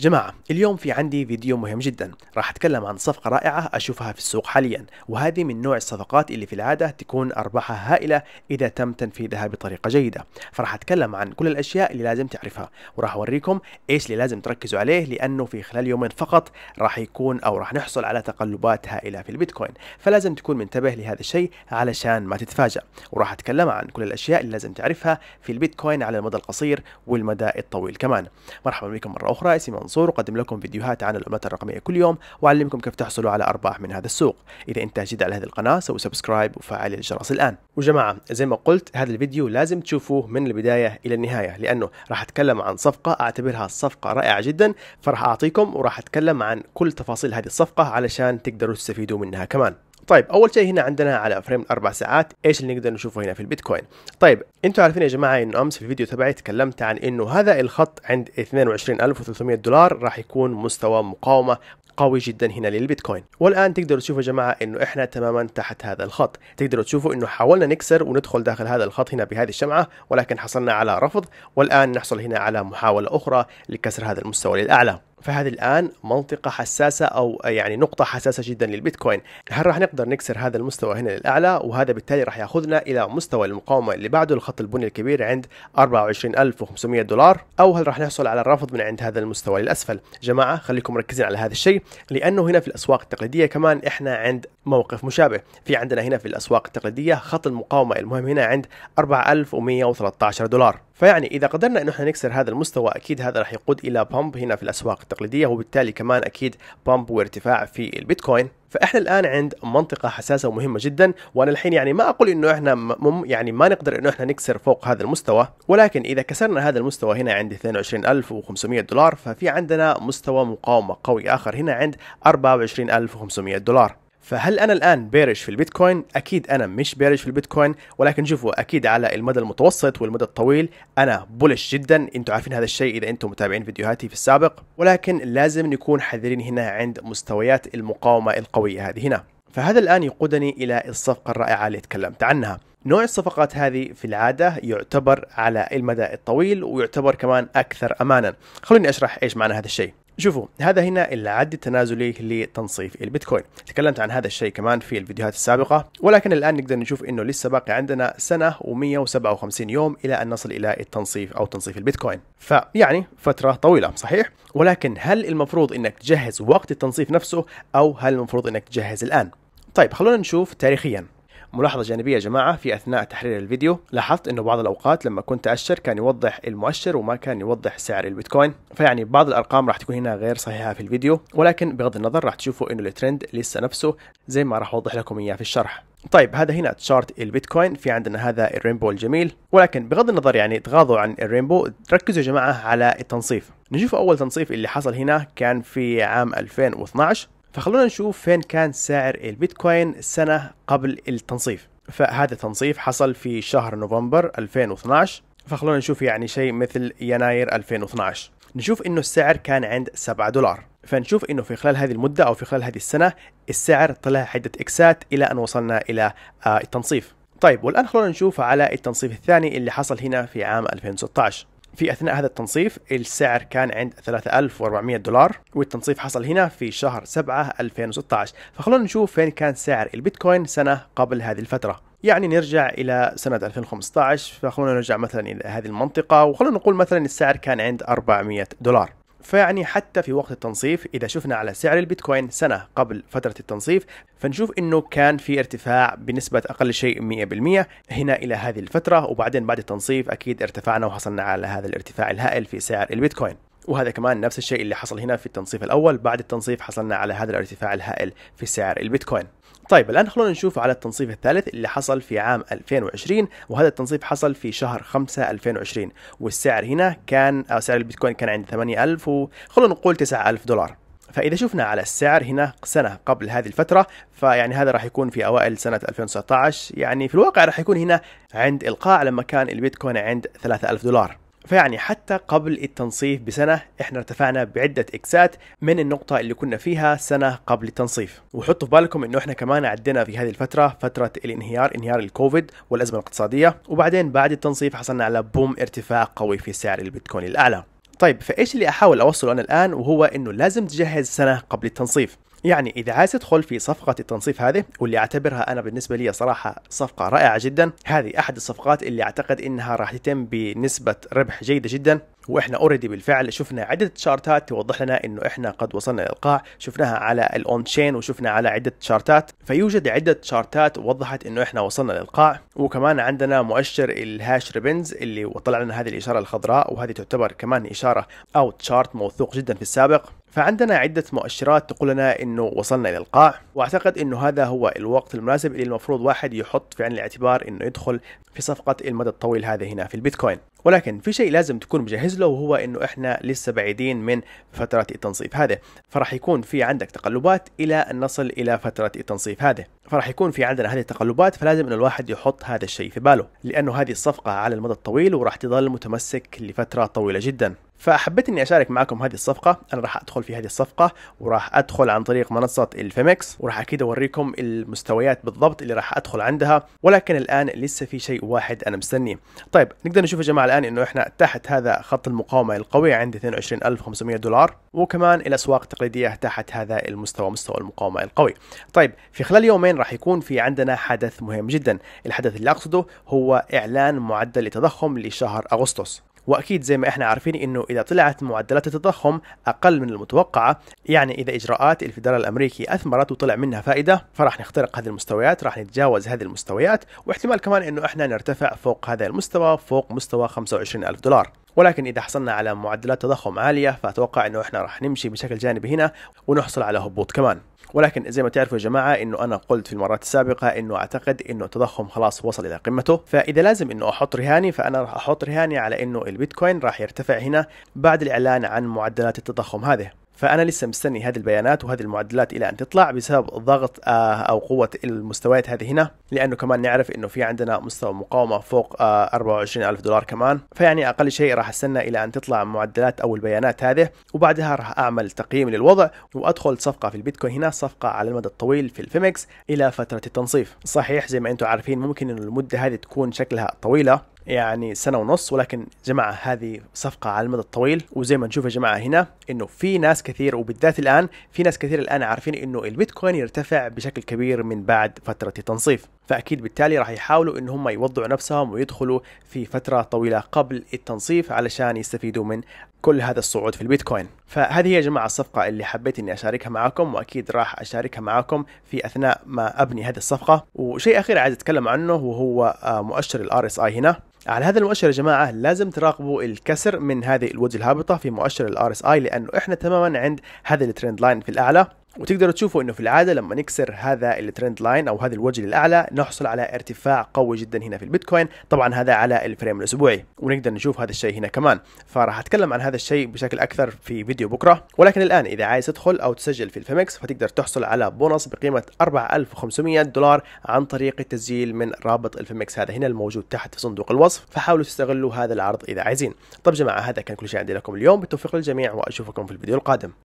جماعة اليوم في عندي فيديو مهم جدا راح أتكلم عن صفقة رائعة أشوفها في السوق حاليا وهذه من نوع الصفقات اللي في العادة تكون أرباحها هائلة إذا تم تنفيذها بطريقة جيدة فراح أتكلم عن كل الأشياء اللي لازم تعرفها وراح أوريكم إيش اللي لازم تركزوا عليه لأنه في خلال يومين فقط راح يكون أو راح نحصل على تقلبات هائلة في البيتكوين فلازم تكون منتبه لهذا الشيء علشان ما تتفاجأ وراح أتكلم عن كل الأشياء اللي لازم تعرفها في البيتكوين على المدى القصير والمدى الطويل كمان مرحبا بكم مرة أخرى اسمي منصور وقدم لكم فيديوهات عن العملات الرقمية كل يوم وأعلمكم كيف تحصلوا على أرباح من هذا السوق إذا أنت جديد على هذه القناة سوي سبسكرايب وفعل الجرس الآن وجماعة زي ما قلت هذا الفيديو لازم تشوفوه من البداية إلى النهاية لأنه راح أتكلم عن صفقة أعتبرها صفقة رائعة جدا فراح أعطيكم وراح أتكلم عن كل تفاصيل هذه الصفقة علشان تقدروا تستفيدوا منها كمان طيب اول شيء هنا عندنا على فريم الاربع ساعات ايش اللي نقدر نشوفه هنا في البيتكوين طيب انتم عارفين يا جماعه انه امس في الفيديو تبعي تكلمت عن انه هذا الخط عند 22300 دولار راح يكون مستوى مقاومه قوي جدا هنا للبيتكوين والان تقدروا تشوفوا يا جماعه انه احنا تماما تحت هذا الخط تقدروا تشوفوا انه حاولنا نكسر وندخل داخل هذا الخط هنا بهذه الشمعه ولكن حصلنا على رفض والان نحصل هنا على محاوله اخرى لكسر هذا المستوى للاعلى فهذه الآن منطقة حساسة أو يعني نقطة حساسة جدا للبيتكوين هل راح نقدر نكسر هذا المستوى هنا للأعلى وهذا بالتالي راح ياخذنا إلى مستوى المقاومة اللي بعده الخط البني الكبير عند 24500 دولار أو هل راح نحصل على الرفض من عند هذا المستوى للأسفل جماعة خليكم مركزين على هذا الشيء لأنه هنا في الأسواق التقليدية كمان إحنا عند موقف مشابه في عندنا هنا في الأسواق التقليدية خط المقاومة المهم هنا عند 4113 دولار فيعني إذا قدرنا أنه احنا نكسر هذا المستوى أكيد هذا راح يقود إلى بامب هنا في الأسواق التقليدية وبالتالي كمان أكيد بامب وارتفاع في البيتكوين فاحنا الان عند منطقه حساسه ومهمه جدا وانا الحين يعني ما اقول انه احنا مم يعني ما نقدر انه احنا نكسر فوق هذا المستوى ولكن اذا كسرنا هذا المستوى هنا عند 22500 دولار ففي عندنا مستوى مقاومه قوي اخر هنا عند 24500 دولار فهل انا الان بيرش في البيتكوين اكيد انا مش بيرش في البيتكوين ولكن شوفوا اكيد على المدى المتوسط والمدى الطويل انا بولش جدا انتم عارفين هذا الشيء اذا انتم متابعين فيديوهاتي في السابق ولكن لازم نكون حذرين هنا عند مستويات المقاومه القويه هذه هنا فهذا الان يقودني الى الصفقه الرائعه اللي تكلمت عنها نوع الصفقات هذه في العادة يعتبر على المدى الطويل ويعتبر كمان أكثر أمانا خلوني أشرح إيش معنى هذا الشيء شوفوا هذا هنا العد التنازلي لتنصيف البيتكوين تكلمت عن هذا الشيء كمان في الفيديوهات السابقة ولكن الآن نقدر نشوف أنه لسه باقي عندنا سنة و157 يوم إلى أن نصل إلى التنصيف أو تنصيف البيتكوين فيعني فترة طويلة صحيح ولكن هل المفروض أنك تجهز وقت التنصيف نفسه أو هل المفروض أنك تجهز الآن طيب خلونا نشوف تاريخيا ملاحظة جانبية يا جماعة في أثناء تحرير الفيديو لاحظت أنه بعض الأوقات لما كنت أشر كان يوضح المؤشر وما كان يوضح سعر البيتكوين فيعني بعض الأرقام راح تكون هنا غير صحيحة في الفيديو ولكن بغض النظر راح تشوفوا أنه الترند لسه نفسه زي ما راح أوضح لكم إياه في الشرح طيب هذا هنا تشارت البيتكوين في عندنا هذا الرينبو الجميل ولكن بغض النظر يعني تغاضوا عن الرينبو ركزوا يا جماعة على التنصيف نشوف أول تنصيف اللي حصل هنا كان في عام 2012 فخلونا نشوف فين كان سعر البيتكوين السنة قبل التنصيف فهذا التنصيف حصل في شهر نوفمبر 2012 فخلونا نشوف يعني شيء مثل يناير 2012 نشوف انه السعر كان عند 7 دولار فنشوف انه في خلال هذه المدة او في خلال هذه السنة السعر طلع عدة اكسات الى ان وصلنا الى آه، التنصيف طيب والان خلونا نشوف على التنصيف الثاني اللي حصل هنا في عام 2016 في اثناء هذا التنصيف السعر كان عند 3400 دولار والتنصيف حصل هنا في شهر 7 2016 فخلونا نشوف فين كان سعر البيتكوين سنه قبل هذه الفتره يعني نرجع الى سنه 2015 فخلونا نرجع مثلا الى هذه المنطقه وخلونا نقول مثلا السعر كان عند 400 دولار فيعني حتى في وقت التنصيف إذا شفنا على سعر البيتكوين سنة قبل فترة التنصيف فنشوف أنه كان في ارتفاع بنسبة أقل شيء 100% هنا إلى هذه الفترة وبعدين بعد التنصيف أكيد ارتفعنا وحصلنا على هذا الارتفاع الهائل في سعر البيتكوين وهذا كمان نفس الشيء اللي حصل هنا في التنصيف الاول بعد التنصيف حصلنا على هذا الارتفاع الهائل في سعر البيتكوين طيب الآن خلونا نشوف على التنصيف الثالث اللي حصل في عام 2020 وهذا التنصيف حصل في شهر 5 2020 والسعر هنا كان أو سعر البيتكوين كان عند 8000 وخلونا نقول 9000 دولار فإذا شفنا على السعر هنا سنة قبل هذه الفترة فيعني هذا راح يكون في أوائل سنة 2019 يعني في الواقع راح يكون هنا عند إلقاء لما كان البيتكوين عند 3000 دولار فيعني حتى قبل التنصيف بسنة احنا ارتفعنا بعدة اكسات من النقطة اللي كنا فيها سنة قبل التنصيف وحطوا في بالكم انه احنا كمان عدينا في هذه الفترة فترة الانهيار انهيار الكوفيد والازمة الاقتصادية وبعدين بعد التنصيف حصلنا على بوم ارتفاع قوي في سعر البيتكوين الاعلى طيب فايش اللي احاول اوصله انا الان وهو انه لازم تجهز سنه قبل التنصيف يعني اذا عايز تدخل في صفقه التنصيف هذه واللي اعتبرها انا بالنسبه لي صراحه صفقه رائعه جدا هذه احد الصفقات اللي اعتقد انها راح تتم بنسبه ربح جيده جدا واحنا اوريدي بالفعل شفنا عده تشارتات توضح لنا انه احنا قد وصلنا للقاع شفناها على الاون تشين وشفنا على عده تشارتات فيوجد عده تشارتات وضحت انه احنا وصلنا للقاع وكمان عندنا مؤشر الهاش ريبنز اللي طلع لنا هذه الاشاره الخضراء وهذه تعتبر كمان اشاره او تشارت موثوق جدا في السابق فعندنا عدة مؤشرات تقول لنا انه وصلنا الى القاع واعتقد انه هذا هو الوقت المناسب اللي المفروض واحد يحط في عين الاعتبار انه يدخل في صفقة المدى الطويل هذه هنا في البيتكوين ولكن في شيء لازم تكون مجهز له وهو انه احنا لسه بعيدين من فترة التنصيف هذه فراح يكون في عندك تقلبات الى ان نصل الى فترة التنصيف هذه فراح يكون في عندنا هذه التقلبات فلازم انه الواحد يحط هذا الشيء في باله لانه هذه الصفقه على المدى الطويل وراح تظل متمسك لفتره طويله جدا فحبيت اني اشارك معكم هذه الصفقه انا راح ادخل في هذه الصفقه وراح ادخل عن طريق منصه الفيمكس وراح اكيد اوريكم المستويات بالضبط اللي راح ادخل عندها ولكن الان لسه في شيء واحد انا مستنيه طيب نقدر نشوف يا جماعه الان انه احنا تحت هذا خط المقاومه القوي عند 22500 دولار وكمان الاسواق التقليديه تحت هذا المستوى مستوى المقاومه القوي طيب في خلال يومين راح يكون في عندنا حدث مهم جدا الحدث اللي أقصده هو إعلان معدل التضخم لشهر أغسطس واكيد زي ما احنا عارفين انه اذا طلعت معدلات التضخم اقل من المتوقعه يعني اذا اجراءات الفدرال الامريكي اثمرت وطلع منها فائده فراح نخترق هذه المستويات راح نتجاوز هذه المستويات واحتمال كمان انه احنا نرتفع فوق هذا المستوى فوق مستوى 25 الف دولار ولكن إذا حصلنا على معدلات تضخم عالية فأتوقع أنه إحنا راح نمشي بشكل جانبي هنا ونحصل على هبوط كمان ولكن زي ما تعرفوا يا جماعة أنه أنا قلت في المرات السابقة أنه أعتقد أنه التضخم خلاص وصل إلى قمته فإذا لازم أنه أحط رهاني فأنا راح أحط رهاني على أنه البيتكوين راح يرتفع هنا بعد الإعلان عن معدلات التضخم هذه فانا لسه مستني هذه البيانات وهذه المعدلات الى ان تطلع بسبب ضغط آه، او قوه المستويات هذه هنا لانه كمان نعرف انه في عندنا مستوى مقاومه فوق 24 آه، ألف دولار كمان فيعني اقل شيء راح استنى الى ان تطلع معدلات او البيانات هذه وبعدها راح اعمل تقييم للوضع وادخل صفقه في البيتكوين هنا صفقه على المدى الطويل في الفيمكس الى فتره التنصيف صحيح زي ما انتم عارفين ممكن انه المده هذه تكون شكلها طويله يعني سنه ونص ولكن جماعه هذه صفقه على المدى الطويل وزي ما نشوف يا جماعه هنا انه في ناس كثير وبالذات الان في ناس كثير الان عارفين انه البيتكوين يرتفع بشكل كبير من بعد فتره التنصيف فاكيد بالتالي راح يحاولوا ان هم يوضعوا نفسهم ويدخلوا في فتره طويله قبل التنصيف علشان يستفيدوا من كل هذا الصعود في البيتكوين فهذه يا جماعة الصفقة اللي حبيت اني اشاركها معاكم واكيد راح اشاركها معاكم في اثناء ما ابني هذه الصفقة وشيء اخير عايز اتكلم عنه وهو آه، مؤشر الار اس اي هنا على هذا المؤشر يا جماعة لازم تراقبوا الكسر من هذه الوجه الهابطة في مؤشر الار اس اي لانه احنا تماما عند هذا الترند لاين في الاعلى وتقدروا تشوفوا انه في العاده لما نكسر هذا الترند لاين او هذا الوجه للاعلى نحصل على ارتفاع قوي جدا هنا في البيتكوين طبعا هذا على الفريم الاسبوعي ونقدر نشوف هذا الشيء هنا كمان فراح اتكلم عن هذا الشيء بشكل اكثر في فيديو بكره ولكن الان اذا عايز تدخل او تسجل في الفيمكس فتقدر تحصل على بونص بقيمه 4500 دولار عن طريق التسجيل من رابط الفيمكس هذا هنا الموجود تحت في صندوق الوصف فحاولوا تستغلوا هذا العرض اذا عايزين طب جماعه هذا كان كل شيء عندي لكم اليوم بالتوفيق للجميع واشوفكم في الفيديو القادم